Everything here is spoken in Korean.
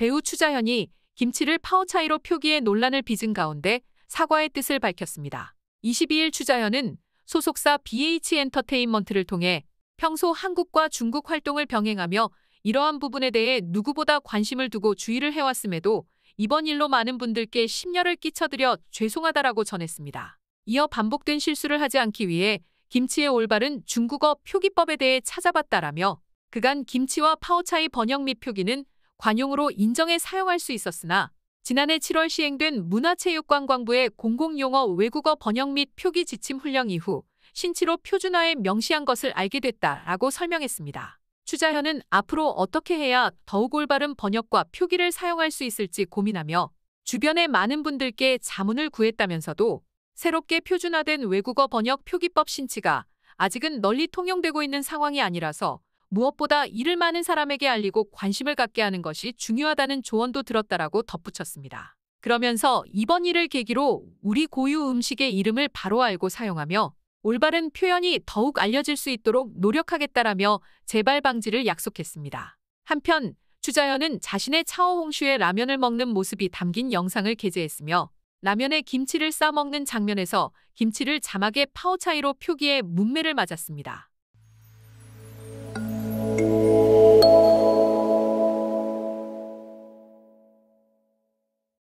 배우 추자현이 김치를 파워 차이로 표기해 논란을 빚은 가운데 사과의 뜻을 밝혔습니다. 22일 추자현은 소속사 BH 엔터테인먼트를 통해 평소 한국과 중국 활동을 병행하며 이러한 부분에 대해 누구보다 관심을 두고 주의를 해왔음에도 이번 일로 많은 분들께 심려를 끼쳐드려 죄송하다라고 전했습니다. 이어 반복된 실수를 하지 않기 위해 김치의 올바른 중국어 표기법에 대해 찾아봤다라며 그간 김치와 파오차이 번역 및 표기는 관용으로 인정해 사용할 수 있었으나 지난해 7월 시행된 문화체육관광부의 공공용어 외국어 번역 및 표기 지침 훈령 이후 신치로 표준화에 명시한 것을 알게 됐다라고 설명했습니다. 추자현은 앞으로 어떻게 해야 더욱 올바른 번역과 표기를 사용할 수 있을지 고민하며 주변의 많은 분들께 자문을 구했다면서도 새롭게 표준화된 외국어 번역 표기법 신치가 아직은 널리 통용되고 있는 상황이 아니라서 무엇보다 이를 많은 사람에게 알리고 관심을 갖게 하는 것이 중요하다는 조언도 들었다라고 덧붙였습니다. 그러면서 이번 일을 계기로 우리 고유 음식의 이름을 바로 알고 사용하며 올바른 표현이 더욱 알려질 수 있도록 노력하겠다라며 재발 방지를 약속했습니다. 한편 주자연은 자신의 차오홍슈의 라면을 먹는 모습이 담긴 영상을 게재했으며 라면에 김치를 싸먹는 장면에서 김치를 자막의 파워 차이로 표기해 문매를 맞았습니다.